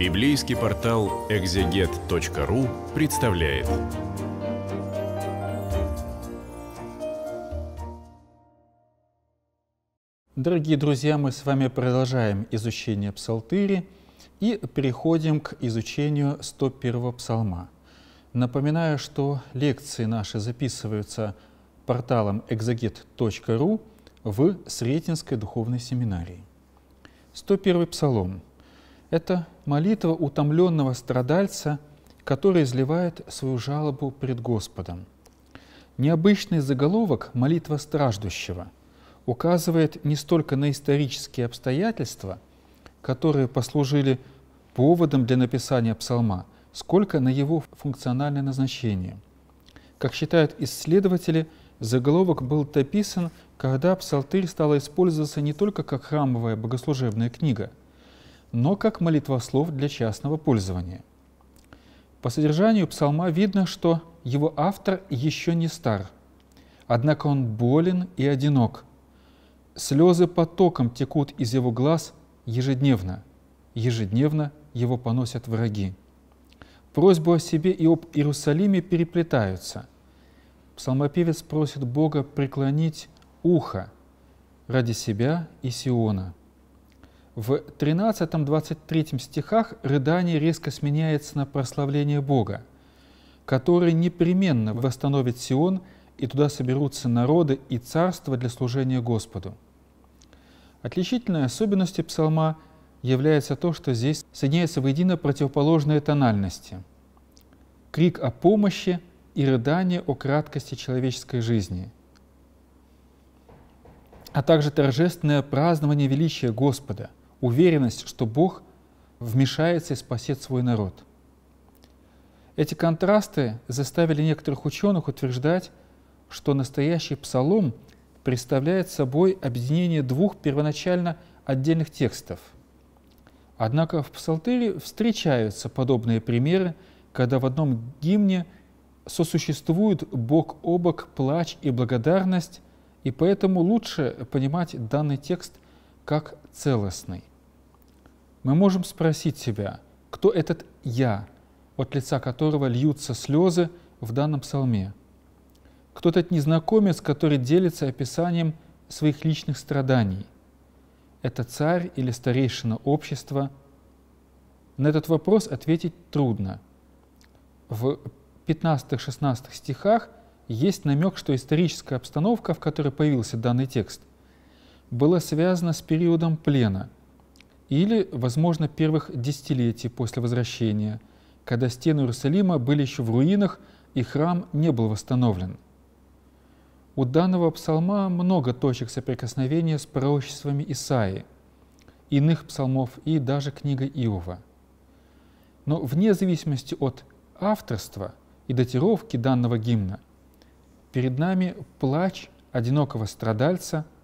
Библейский портал экзегет.ру представляет. Дорогие друзья, мы с вами продолжаем изучение псалтыри и переходим к изучению 101-го псалма. Напоминаю, что лекции наши записываются порталом exeget.ru в Сретенской духовной семинарии. 101-й псалом – это молитва утомленного страдальца, который изливает свою жалобу пред Господом. Необычный заголовок «Молитва страждущего» указывает не столько на исторические обстоятельства, которые послужили поводом для написания псалма, сколько на его функциональное назначение. Как считают исследователи, заголовок был дописан, когда псалтырь стала использоваться не только как храмовая богослужебная книга – но как молитвослов для частного пользования. По содержанию псалма видно, что его автор еще не стар, однако он болен и одинок. Слезы потоком текут из его глаз ежедневно, ежедневно его поносят враги. Просьбу о себе и об Иерусалиме переплетаются. Псалмопевец просит Бога преклонить ухо ради себя и Сиона – в 13-23 стихах рыдание резко сменяется на прославление Бога, который непременно восстановит Сион, и туда соберутся народы и царства для служения Господу. Отличительной особенностью псалма является то, что здесь соединяются воедино противоположные тональности. Крик о помощи и рыдание о краткости человеческой жизни, а также торжественное празднование величия Господа – уверенность, что Бог вмешается и спасет свой народ. Эти контрасты заставили некоторых ученых утверждать, что настоящий псалом представляет собой объединение двух первоначально отдельных текстов. Однако в псалтыре встречаются подобные примеры, когда в одном гимне сосуществуют бок о бок плач и благодарность, и поэтому лучше понимать данный текст как целостный мы можем спросить себя, кто этот «я», от лица которого льются слезы в данном псалме? Кто этот незнакомец, который делится описанием своих личных страданий? Это царь или старейшина общества? На этот вопрос ответить трудно. В 15-16 стихах есть намек, что историческая обстановка, в которой появился данный текст, была связана с периодом плена – или, возможно, первых десятилетий после возвращения, когда стены Иерусалима были еще в руинах и храм не был восстановлен. У данного псалма много точек соприкосновения с пророчествами Исаии, иных псалмов и даже книга Иова. Но вне зависимости от авторства и датировки данного гимна, перед нами плач одинокого страдальца –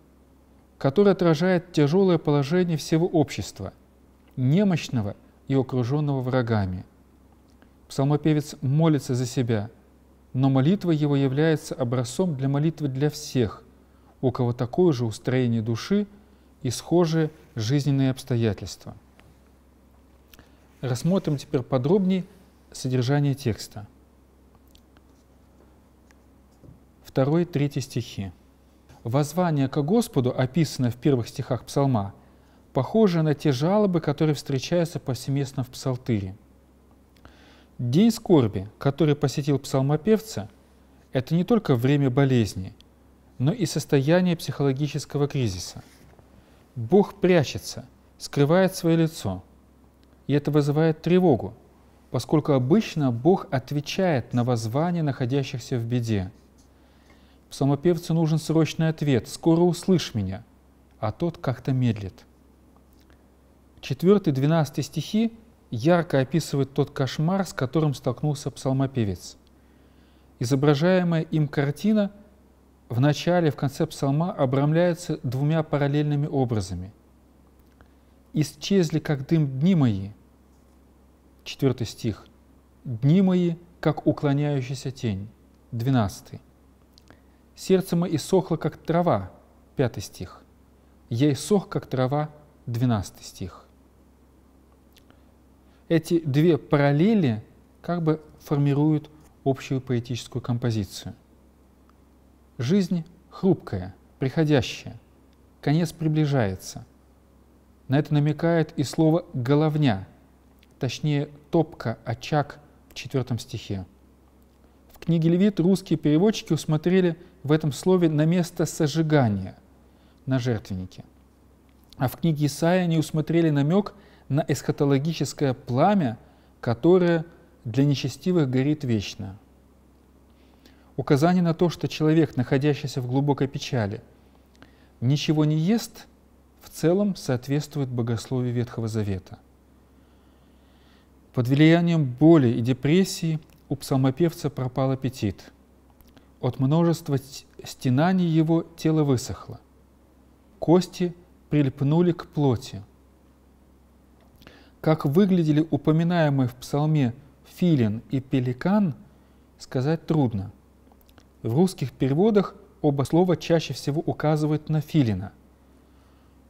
который отражает тяжелое положение всего общества, немощного и окруженного врагами. Псалмопевец молится за себя, но молитва его является образцом для молитвы для всех, у кого такое же устроение души и схожие жизненные обстоятельства. Рассмотрим теперь подробнее содержание текста. 2-3 стихи. Воззвание к Господу, описанное в первых стихах псалма, похоже на те жалобы, которые встречаются повсеместно в псалтыре. День скорби, который посетил псалмопевца, это не только время болезни, но и состояние психологического кризиса. Бог прячется, скрывает свое лицо, и это вызывает тревогу, поскольку обычно Бог отвечает на воззвания находящихся в беде – Псалмопевцу нужен срочный ответ «Скоро услышь меня», а тот как-то медлит. 4-12 стихи ярко описывают тот кошмар, с которым столкнулся псалмопевец. Изображаемая им картина в начале, в конце псалма обрамляется двумя параллельными образами. «Исчезли, как дым, дни мои» — 4 стих, «дни мои, как уклоняющаяся тень» — 12 Сердце мое иссохло, как трава, 5 стих. Я иссох, как трава, 12 стих. Эти две параллели как бы формируют общую поэтическую композицию. Жизнь хрупкая, приходящая, конец приближается. На это намекает и слово «головня», точнее «топка», «очаг» в четвертом стихе. В книге «Левит» русские переводчики усмотрели в этом слове на место сожигания на жертвеннике. А в книге Исаия они усмотрели намек на эсхатологическое пламя, которое для нечестивых горит вечно. Указание на то, что человек, находящийся в глубокой печали, ничего не ест, в целом соответствует богословию Ветхого Завета. Под влиянием боли и депрессии у псалмопевца пропал аппетит – от множества стенаний его тело высохло. Кости прильпнули к плоти. Как выглядели упоминаемые в псалме филин и пеликан, сказать трудно. В русских переводах оба слова чаще всего указывают на филина.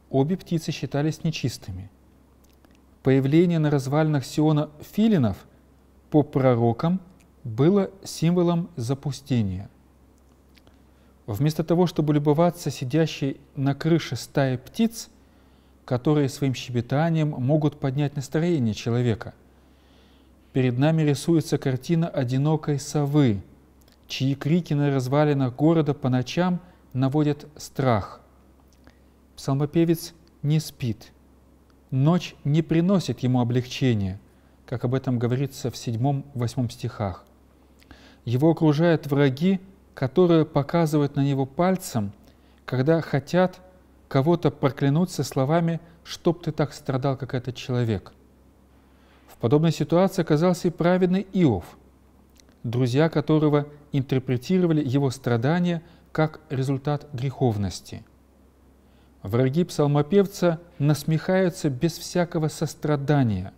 Обе птицы считались нечистыми. Появление на развалинах Сиона филинов по пророкам было символом запустения – Вместо того, чтобы любоваться сидящей на крыше стаи птиц, которые своим щебетанием могут поднять настроение человека, перед нами рисуется картина одинокой совы, чьи крики на развалинах города по ночам наводят страх. Псалмопевец не спит. Ночь не приносит ему облегчения, как об этом говорится в 7-8 стихах. Его окружают враги, которые показывают на него пальцем, когда хотят кого-то проклянуть со словами «чтоб ты так страдал, как этот человек». В подобной ситуации оказался и праведный Иов, друзья которого интерпретировали его страдания как результат греховности. Враги псалмопевца насмехаются без всякого сострадания.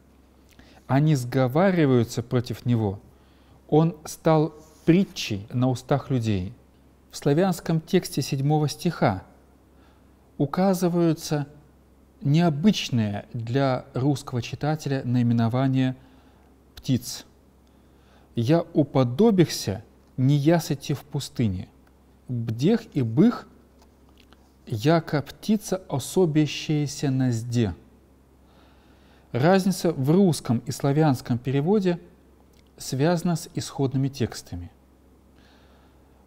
Они сговариваются против него. Он стал притчей на устах людей. В славянском тексте седьмого стиха указываются необычные для русского читателя наименования птиц. «Я уподобихся неясыти в пустыне, бдех и бых, яко птица, особящаяся на зде». Разница в русском и славянском переводе – связано с исходными текстами.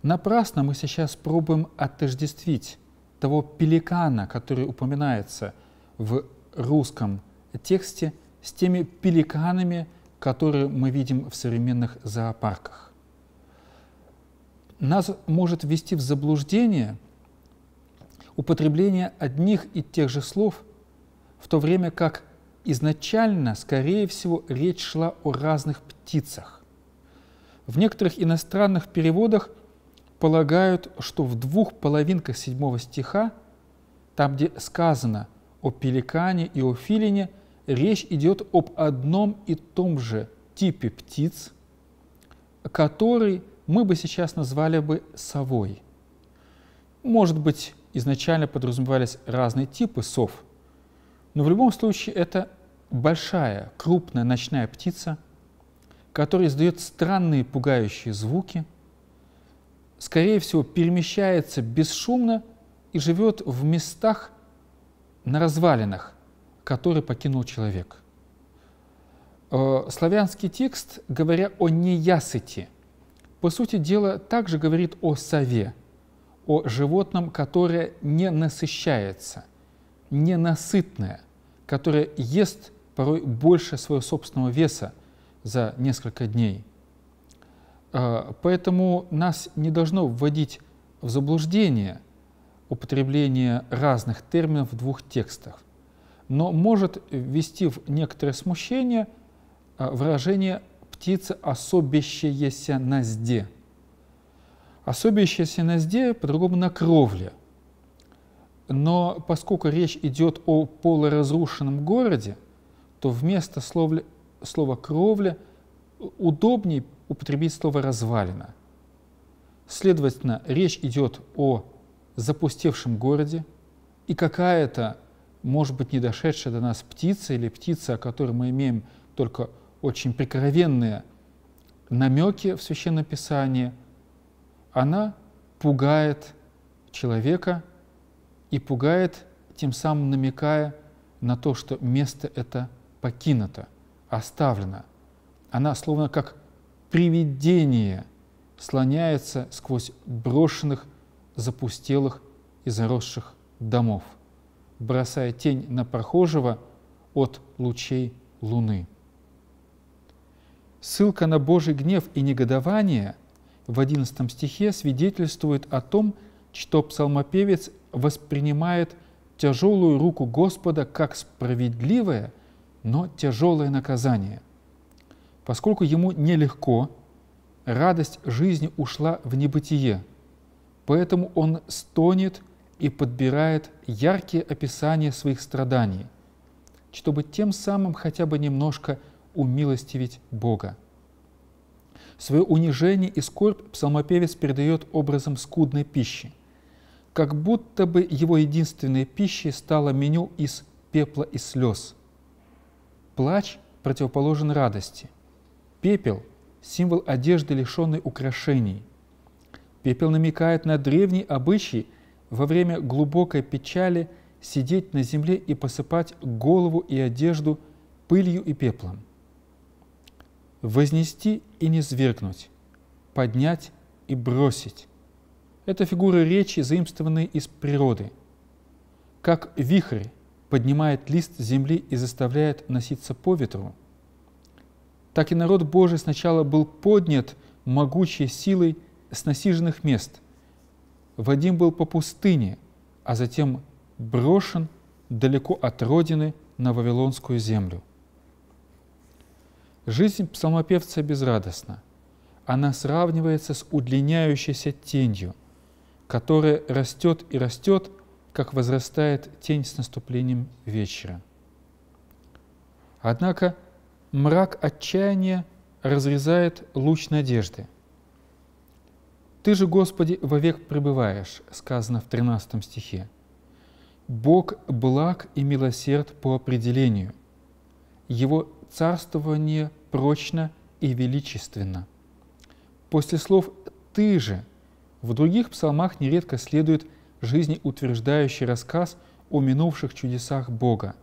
Напрасно мы сейчас пробуем отождествить того пеликана, который упоминается в русском тексте, с теми пеликанами, которые мы видим в современных зоопарках. Нас может ввести в заблуждение употребление одних и тех же слов, в то время как Изначально, скорее всего, речь шла о разных птицах. В некоторых иностранных переводах полагают, что в двух половинках седьмого стиха, там, где сказано о пеликане и о филине, речь идет об одном и том же типе птиц, который мы бы сейчас назвали бы совой. Может быть, изначально подразумевались разные типы сов – но в любом случае это большая, крупная ночная птица, которая издает странные пугающие звуки, скорее всего, перемещается бесшумно и живет в местах на развалинах, которые покинул человек. Э, славянский текст, говоря о неясыте, по сути дела также говорит о сове, о животном, которое не насыщается – ненасытная, которая ест порой больше своего собственного веса за несколько дней. А, поэтому нас не должно вводить в заблуждение употребление разных терминов в двух текстах, но может ввести в некоторое смущение а, выражение «птица, особящаяся на зде». Особящаяся на зде, по-другому на кровле – но поскольку речь идет о полуразрушенном городе, то вместо слова, слова «кровля» удобнее употребить слово «развалина». Следовательно, речь идет о запустевшем городе, и какая-то, может быть, не дошедшая до нас птица или птица, о которой мы имеем только очень прикровенные намеки в Священном Писании, она пугает человека – и пугает, тем самым намекая на то, что место это покинуто, оставлено. Она словно как привидение слоняется сквозь брошенных, запустелых и заросших домов, бросая тень на прохожего от лучей луны. Ссылка на Божий гнев и негодование в 11 стихе свидетельствует о том, что псалмопевец воспринимает тяжелую руку Господа как справедливое, но тяжелое наказание. Поскольку ему нелегко, радость жизни ушла в небытие, поэтому он стонет и подбирает яркие описания своих страданий, чтобы тем самым хотя бы немножко умилостивить Бога. Свое унижение и скорбь псалмопевец передает образом скудной пищи – как будто бы его единственной пищей стало меню из пепла и слез. Плач противоположен радости. Пепел – символ одежды, лишенной украшений. Пепел намекает на древний обычай во время глубокой печали сидеть на земле и посыпать голову и одежду пылью и пеплом. Вознести и не свергнуть, поднять и бросить это фигуры речи, заимствованные из природы. Как вихрь поднимает лист земли и заставляет носиться по ветру, так и народ Божий сначала был поднят могучей силой с насиженных мест. Вадим был по пустыне, а затем брошен далеко от родины на Вавилонскую землю. Жизнь псалмопевца безрадостна. Она сравнивается с удлиняющейся тенью – которое растет и растет, как возрастает тень с наступлением вечера. Однако мрак отчаяния разрезает луч надежды. «Ты же, Господи, вовек пребываешь», сказано в 13 стихе. Бог благ и милосерд по определению. Его царствование прочно и величественно. После слов «ты же» В других псалмах нередко следует жизнеутверждающий рассказ о минувших чудесах Бога.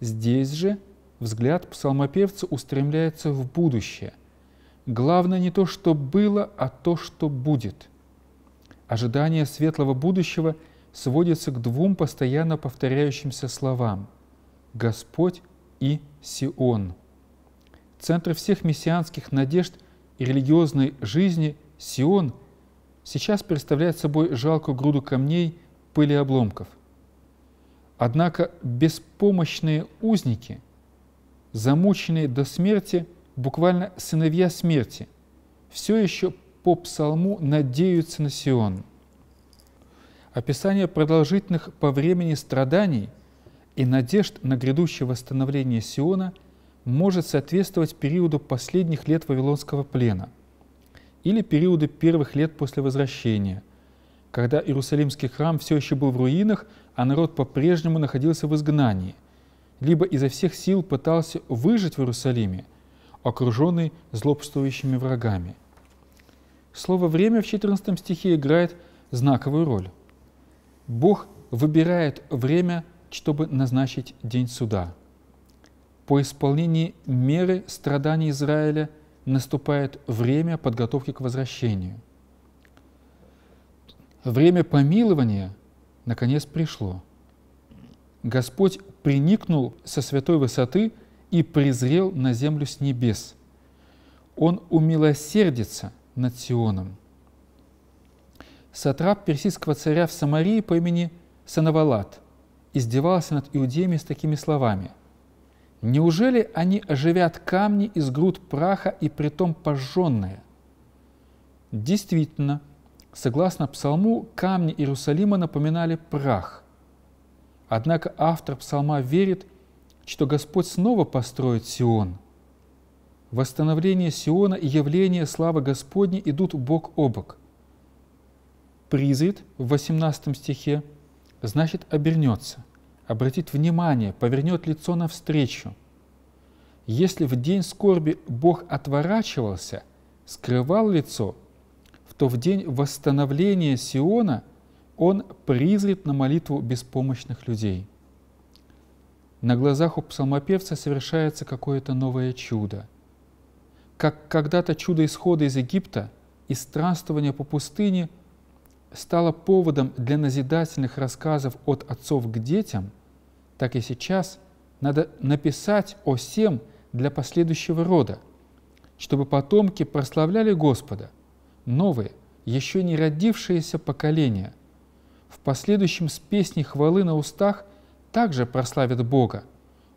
Здесь же взгляд псалмопевца устремляется в будущее. Главное не то, что было, а то, что будет. Ожидание светлого будущего сводится к двум постоянно повторяющимся словам «Господь» и «Сион». Центр всех мессианских надежд и религиозной жизни – Сион – сейчас представляет собой жалкую груду камней, пыли и обломков. Однако беспомощные узники, замученные до смерти, буквально сыновья смерти, все еще по псалму надеются на Сион. Описание продолжительных по времени страданий и надежд на грядущее восстановление Сиона может соответствовать периоду последних лет Вавилонского плена – или периоды первых лет после возвращения, когда Иерусалимский храм все еще был в руинах, а народ по-прежнему находился в изгнании, либо изо всех сил пытался выжить в Иерусалиме, окруженный злобствующими врагами. Слово «время» в 14 стихе играет знаковую роль. Бог выбирает время, чтобы назначить день суда. По исполнении меры страданий Израиля – наступает время подготовки к возвращению. Время помилования наконец пришло. Господь приникнул со святой высоты и презрел на землю с небес. Он умилосердится над Сионом. Сатрап персидского царя в Самарии по имени Санавалат издевался над иудеями с такими словами – Неужели они оживят камни из груд праха и притом пожженные? Действительно, согласно псалму, камни Иерусалима напоминали прах. Однако автор псалма верит, что Господь снова построит Сион. Восстановление Сиона и явление славы Господней идут бок о бок. Призрит в 18 стихе значит обернется обратит внимание, повернет лицо навстречу. Если в день скорби Бог отворачивался, скрывал лицо, то в день восстановления Сиона он призрит на молитву беспомощных людей. На глазах у псалмопевца совершается какое-то новое чудо. Как когда-то чудо исхода из Египта и странствования по пустыне стало поводом для назидательных рассказов от отцов к детям – так и сейчас надо написать о всем для последующего рода, чтобы потомки прославляли Господа, новые, еще не родившиеся поколения. В последующем с песней хвалы на устах также прославят Бога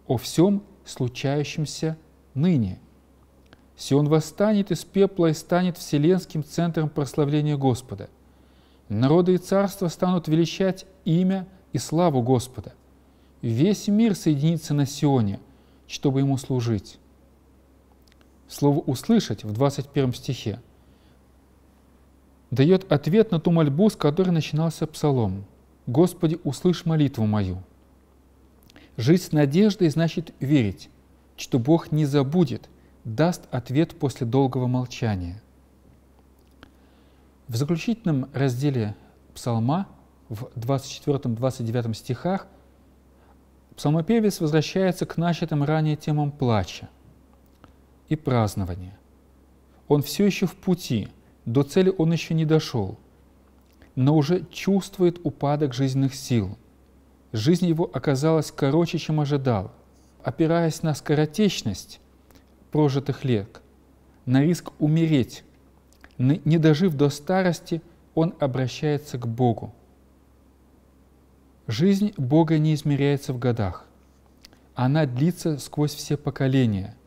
о всем случающемся ныне. Сион восстанет из пепла и станет вселенским центром прославления Господа. Народы и царства станут величать имя и славу Господа весь мир соединится на Сионе, чтобы ему служить. Слово «услышать» в 21 стихе дает ответ на ту мольбу, с которой начинался псалом. «Господи, услышь молитву мою». Жить с надеждой значит верить, что Бог не забудет, даст ответ после долгого молчания. В заключительном разделе псалма в 24-29 стихах – Псалмопевец возвращается к начатым ранее темам плача и празднования. Он все еще в пути, до цели он еще не дошел, но уже чувствует упадок жизненных сил. Жизнь его оказалась короче, чем ожидал. Опираясь на скоротечность прожитых лет, на риск умереть, не дожив до старости, он обращается к Богу – Жизнь Бога не измеряется в годах. Она длится сквозь все поколения.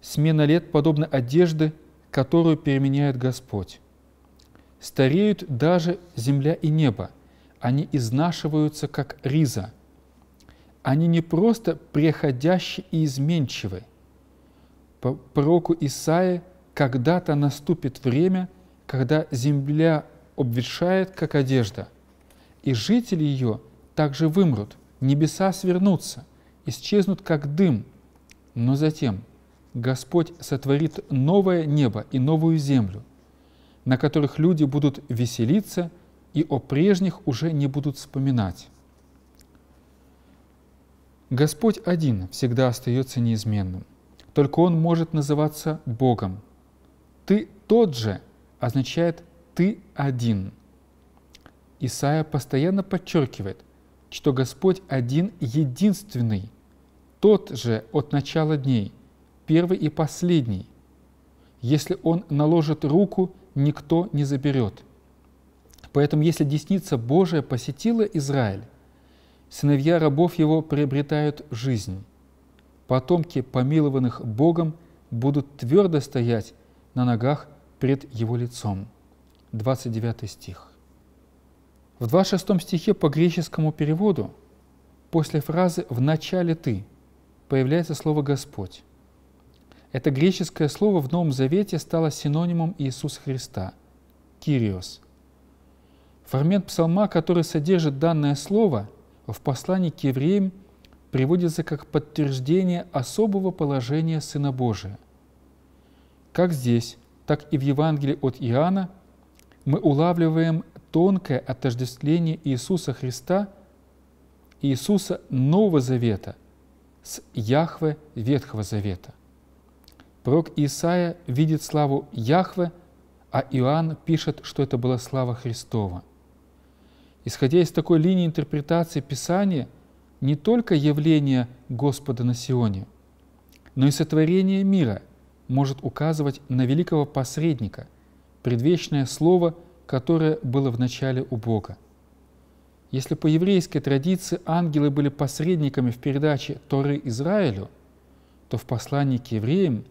Смена лет подобна одежде, которую переменяет Господь. Стареют даже земля и небо. Они изнашиваются, как риза. Они не просто преходящие и изменчивы. По пророку Исаия когда-то наступит время, когда земля обветшает, как одежда, и жители ее также вымрут, небеса свернутся, исчезнут как дым. Но затем Господь сотворит новое небо и новую землю, на которых люди будут веселиться и о прежних уже не будут вспоминать. Господь один всегда остается неизменным, только Он может называться Богом. «Ты тот же» означает «ты один». Исаия постоянно подчеркивает, что Господь один единственный, тот же от начала дней, первый и последний. Если Он наложит руку, никто не заберет. Поэтому если десница Божия посетила Израиль, сыновья рабов его приобретают жизнь. Потомки, помилованных Богом, будут твердо стоять на ногах пред его лицом. 29 стих. В 26 стихе по греческому переводу после фразы «в начале ты» появляется слово «Господь». Это греческое слово в Новом Завете стало синонимом Иисуса Христа – «кириос». Фрагмент псалма, который содержит данное слово, в послании к евреям приводится как подтверждение особого положения Сына Божия. Как здесь, так и в Евангелии от Иоанна мы улавливаем тонкое отождествление Иисуса Христа, Иисуса Нового Завета с Яхве Ветхого Завета. Пророк Исаия видит славу Яхве, а Иоанн пишет, что это была слава Христова. Исходя из такой линии интерпретации Писания, не только явление Господа на Сионе, но и сотворение мира может указывать на великого посредника, предвечное слово – которое было в начале у Бога. Если по еврейской традиции ангелы были посредниками в передаче Торы Израилю, то в послании к евреям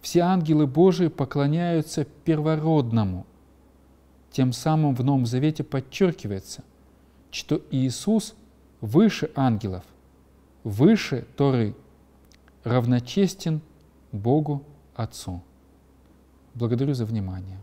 все ангелы Божии поклоняются первородному. Тем самым в Новом Завете подчеркивается, что Иисус выше ангелов, выше Торы, равночестен Богу Отцу. Благодарю за внимание.